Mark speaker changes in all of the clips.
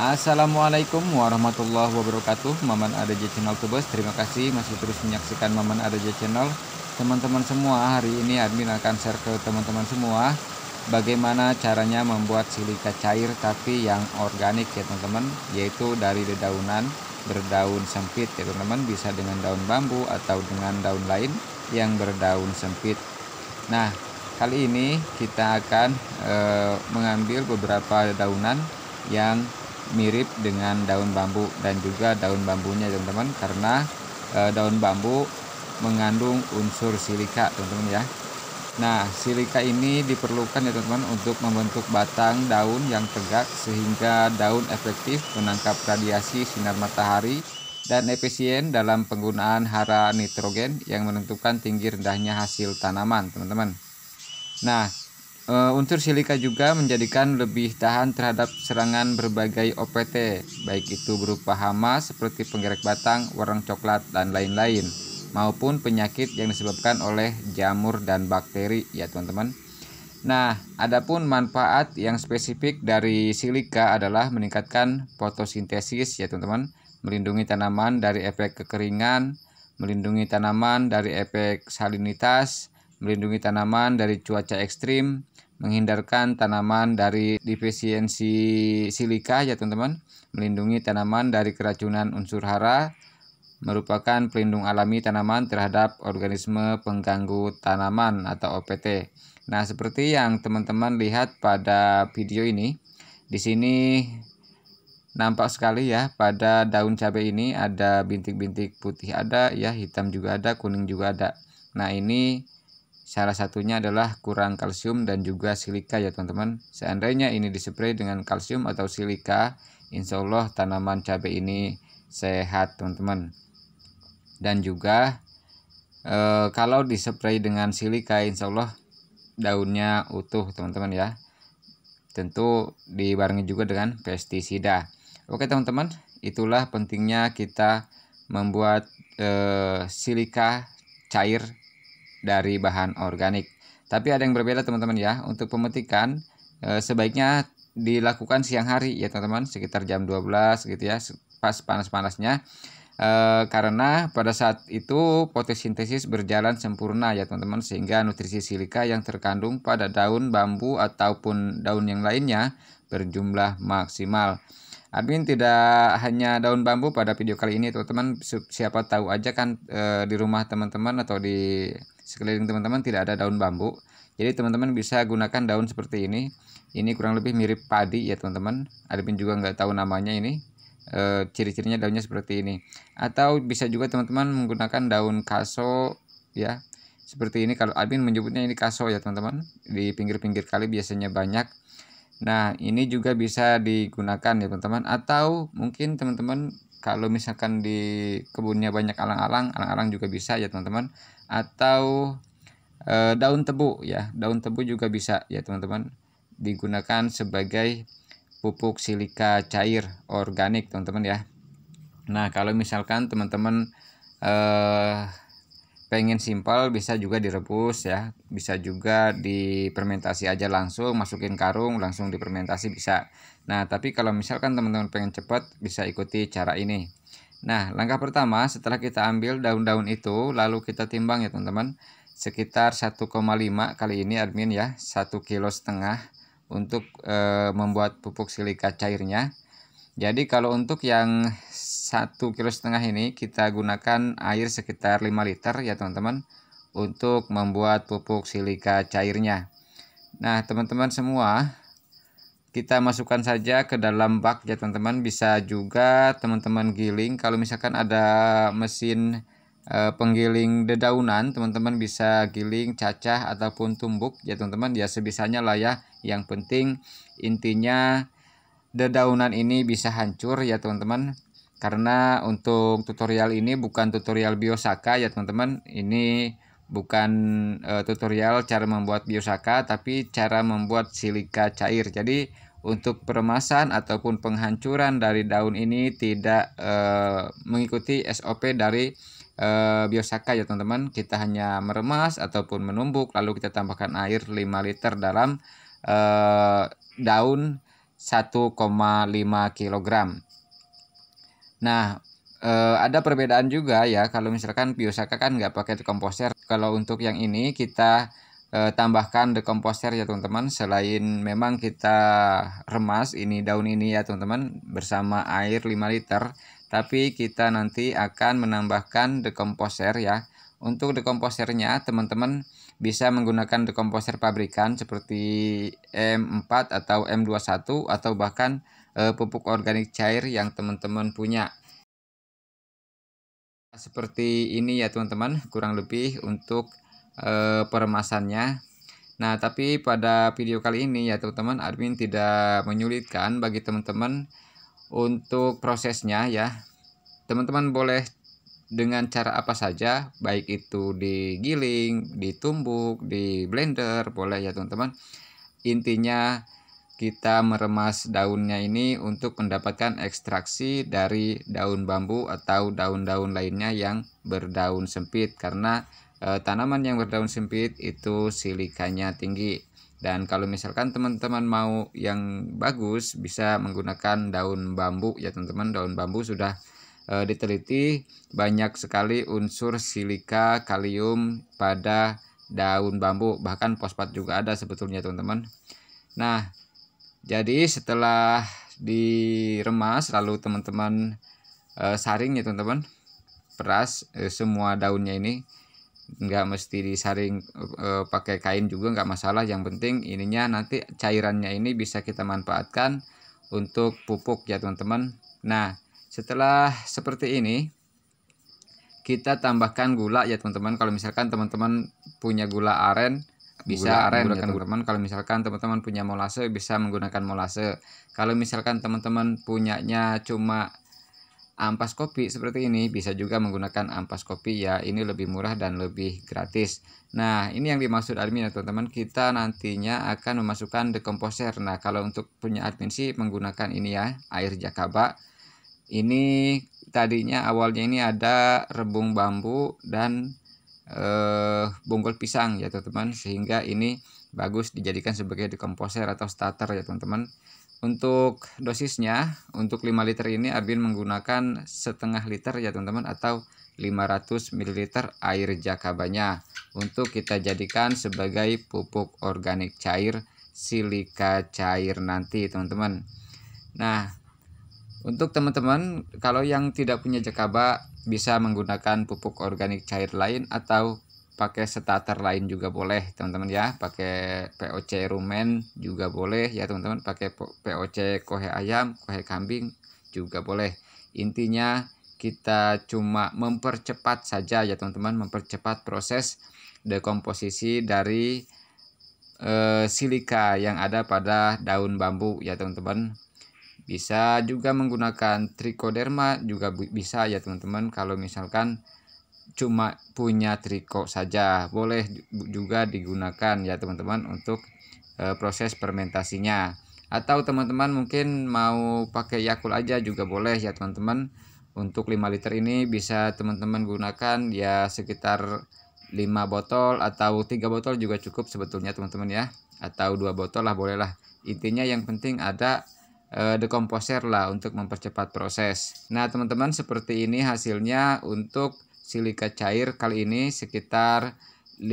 Speaker 1: Assalamualaikum warahmatullahi wabarakatuh Maman ADJ Channel Tubes Terima kasih masih terus menyaksikan Maman ADJ Channel Teman-teman semua hari ini admin akan share ke teman-teman semua Bagaimana caranya membuat silika cair tapi yang organik ya teman-teman Yaitu dari dedaunan berdaun sempit ya teman-teman Bisa dengan daun bambu atau dengan daun lain yang berdaun sempit Nah kali ini kita akan e, mengambil beberapa dedaunan yang mirip dengan daun bambu dan juga daun bambunya teman-teman karena e, daun bambu mengandung unsur silika teman-teman ya Nah silika ini diperlukan ya teman-teman untuk membentuk batang daun yang tegak sehingga daun efektif menangkap radiasi sinar matahari dan efisien dalam penggunaan hara nitrogen yang menentukan tinggi rendahnya hasil tanaman teman-teman Nah Uh, unsur silika juga menjadikan lebih tahan terhadap serangan berbagai OPT, baik itu berupa hama seperti penggerak batang, warang coklat, dan lain-lain, maupun penyakit yang disebabkan oleh jamur dan bakteri ya teman-teman. Nah, adapun manfaat yang spesifik dari silika adalah meningkatkan fotosintesis ya teman-teman, melindungi tanaman dari efek kekeringan, melindungi tanaman dari efek salinitas, melindungi tanaman dari cuaca ekstrim, menghindarkan tanaman dari defisiensi silika ya teman-teman, melindungi tanaman dari keracunan unsur hara, merupakan pelindung alami tanaman terhadap organisme pengganggu tanaman atau OPT. Nah, seperti yang teman-teman lihat pada video ini, di sini nampak sekali ya pada daun cabai ini ada bintik-bintik putih ada ya, hitam juga ada, kuning juga ada. Nah, ini Salah satunya adalah kurang kalsium dan juga silika ya teman-teman. Seandainya ini dispray dengan kalsium atau silika, insya Allah tanaman cabai ini sehat teman-teman. Dan juga e, kalau dispray dengan silika, insya Allah daunnya utuh teman-teman ya. Tentu dibarengi juga dengan pestisida. Oke teman-teman, itulah pentingnya kita membuat e, silika cair dari bahan organik. Tapi ada yang berbeda teman-teman ya. Untuk pemetikan eh, sebaiknya dilakukan siang hari ya teman-teman, sekitar jam 12 gitu ya, pas panas-panasnya. Eh, karena pada saat itu fotosintesis berjalan sempurna ya teman-teman sehingga nutrisi silika yang terkandung pada daun bambu ataupun daun yang lainnya berjumlah maksimal. Admin tidak hanya daun bambu pada video kali ini teman-teman siapa tahu aja kan eh, di rumah teman-teman atau di sekeliling teman-teman tidak ada daun bambu jadi teman-teman bisa gunakan daun seperti ini ini kurang lebih mirip padi ya teman-teman admin juga nggak tahu namanya ini e, ciri-cirinya daunnya seperti ini atau bisa juga teman-teman menggunakan daun kaso ya seperti ini kalau admin menyebutnya ini kaso ya teman-teman di pinggir-pinggir kali biasanya banyak nah ini juga bisa digunakan ya teman-teman atau mungkin teman-teman kalau misalkan di kebunnya banyak alang-alang alang-alang juga bisa ya teman-teman atau e, daun tebu ya daun tebu juga bisa ya teman-teman digunakan sebagai pupuk silika cair organik teman-teman ya nah kalau misalkan teman-teman e, pengen simpel bisa juga direbus ya bisa juga dipermentasi aja langsung masukin karung langsung dipermentasi bisa nah tapi kalau misalkan teman-teman pengen cepat bisa ikuti cara ini Nah, langkah pertama setelah kita ambil daun-daun itu, lalu kita timbang ya teman-teman, sekitar 1,5 kali ini admin ya, 1 kilo setengah untuk e, membuat pupuk silika cairnya. Jadi kalau untuk yang 1 kilo setengah ini kita gunakan air sekitar 5 liter ya teman-teman untuk membuat pupuk silika cairnya. Nah, teman-teman semua kita masukkan saja ke dalam bak ya teman-teman bisa juga teman-teman giling kalau misalkan ada mesin e, penggiling dedaunan teman-teman bisa giling cacah ataupun tumbuk ya teman-teman ya sebisanya lah ya yang penting intinya dedaunan ini bisa hancur ya teman-teman karena untuk tutorial ini bukan tutorial biosaka ya teman-teman ini bukan e, tutorial cara membuat biosaka tapi cara membuat silika cair jadi untuk peremasan ataupun penghancuran dari daun ini tidak e, mengikuti SOP dari e, biosaka ya teman-teman kita hanya meremas ataupun menumbuk lalu kita tambahkan air 5 liter dalam e, daun 1,5 kg nah uh, ada perbedaan juga ya kalau misalkan Biosaka kan nggak pakai dekomposer kalau untuk yang ini kita uh, tambahkan dekomposer ya teman-teman selain memang kita remas ini daun ini ya teman-teman bersama air 5 liter tapi kita nanti akan menambahkan dekomposer ya untuk dekomposernya teman-teman bisa menggunakan dekomposer pabrikan seperti M4 atau M21 atau bahkan eh, pupuk organik cair yang teman-teman punya seperti ini ya teman-teman kurang lebih untuk e, peremasannya nah tapi pada video kali ini ya teman-teman admin tidak menyulitkan bagi teman-teman untuk prosesnya ya teman-teman boleh dengan cara apa saja baik itu digiling ditumbuk di blender boleh ya teman-teman intinya kita meremas daunnya ini untuk mendapatkan ekstraksi dari daun bambu atau daun-daun lainnya yang berdaun sempit karena e, tanaman yang berdaun sempit itu silikanya tinggi dan kalau misalkan teman-teman mau yang bagus bisa menggunakan daun bambu ya teman-teman daun bambu sudah e, diteliti banyak sekali unsur silika kalium pada daun bambu bahkan fosfat juga ada sebetulnya teman-teman nah jadi setelah diremas lalu teman-teman e, saring ya teman-teman peras e, semua daunnya ini nggak mesti disaring e, pakai kain juga nggak masalah yang penting ininya nanti cairannya ini bisa kita manfaatkan untuk pupuk ya teman-teman nah setelah seperti ini kita tambahkan gula ya teman-teman kalau misalkan teman-teman punya gula aren bisa aren ya gitu. teman-teman kalau misalkan teman-teman punya molase bisa menggunakan molase kalau misalkan teman-teman punyanya cuma ampas kopi seperti ini bisa juga menggunakan ampas kopi ya ini lebih murah dan lebih gratis nah ini yang dimaksud admin ya teman-teman kita nantinya akan memasukkan dekomposer nah kalau untuk punya admin sih menggunakan ini ya air jakaba ini tadinya awalnya ini ada rebung bambu dan eh, bonggol pisang ya teman-teman sehingga ini bagus dijadikan sebagai dekomposer atau starter ya teman-teman untuk dosisnya untuk 5 liter ini Abin menggunakan setengah liter ya teman-teman atau 500 ml air jakabanya untuk kita jadikan sebagai pupuk organik cair silika cair nanti teman-teman nah untuk teman-teman kalau yang tidak punya jakaba bisa menggunakan pupuk organik cair lain atau pakai starter lain juga boleh teman-teman ya pakai POC rumen juga boleh ya teman-teman pakai POC kohe ayam kohe kambing juga boleh intinya kita cuma mempercepat saja ya teman-teman mempercepat proses dekomposisi dari e, silika yang ada pada daun bambu ya teman-teman bisa juga menggunakan trikoderma juga bisa ya teman-teman kalau misalkan cuma punya triko saja boleh juga digunakan ya teman-teman untuk e, proses fermentasinya atau teman-teman mungkin mau pakai Yakult aja juga boleh ya teman-teman untuk 5 liter ini bisa teman-teman gunakan ya sekitar 5 botol atau 3 botol juga cukup sebetulnya teman-teman ya atau dua botol lah bolehlah intinya yang penting ada uh, decomposer lah untuk mempercepat proses. Nah, teman-teman seperti ini hasilnya untuk silika cair kali ini sekitar 5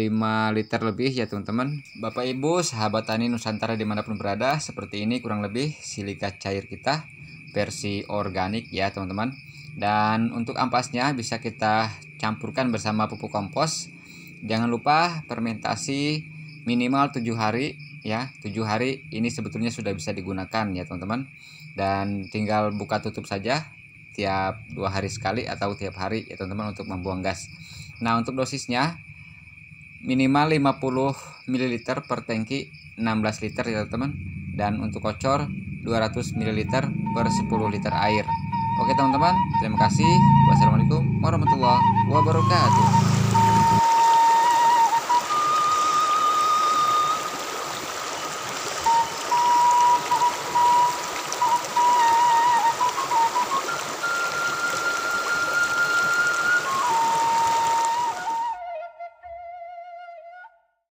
Speaker 1: liter lebih ya teman-teman Bapak Ibu sahabat tani Nusantara dimanapun berada seperti ini kurang lebih silika cair kita versi organik ya teman-teman dan untuk ampasnya bisa kita campurkan bersama pupuk kompos jangan lupa fermentasi minimal 7 hari ya tujuh hari ini sebetulnya sudah bisa digunakan ya teman-teman dan tinggal buka tutup saja tiap dua hari sekali atau tiap hari ya teman-teman untuk membuang gas nah untuk dosisnya minimal 50 ml per tangki 16 liter ya teman-teman dan untuk kocor 200 ml per 10 liter air oke teman-teman terima kasih wassalamualaikum warahmatullahi wabarakatuh